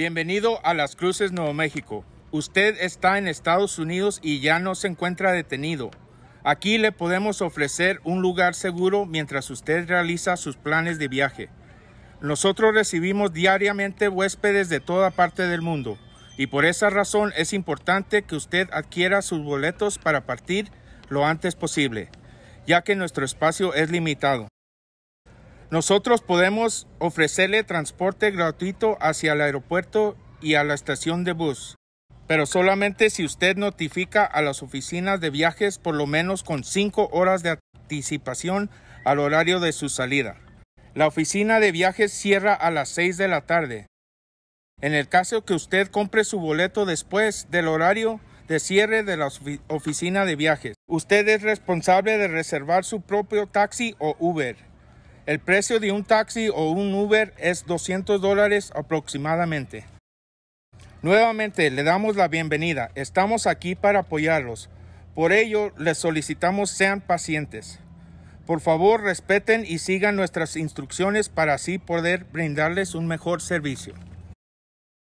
Bienvenido a Las Cruces, Nuevo México. Usted está en Estados Unidos y ya no se encuentra detenido. Aquí le podemos ofrecer un lugar seguro mientras usted realiza sus planes de viaje. Nosotros recibimos diariamente huéspedes de toda parte del mundo y por esa razón es importante que usted adquiera sus boletos para partir lo antes posible, ya que nuestro espacio es limitado. Nosotros podemos ofrecerle transporte gratuito hacia el aeropuerto y a la estación de bus, pero solamente si usted notifica a las oficinas de viajes por lo menos con 5 horas de anticipación al horario de su salida. La oficina de viajes cierra a las 6 de la tarde. En el caso que usted compre su boleto después del horario de cierre de la oficina de viajes, usted es responsable de reservar su propio taxi o Uber. El precio de un taxi o un Uber es 200 dólares aproximadamente. Nuevamente le damos la bienvenida. Estamos aquí para apoyarlos. Por ello les solicitamos sean pacientes. Por favor respeten y sigan nuestras instrucciones para así poder brindarles un mejor servicio.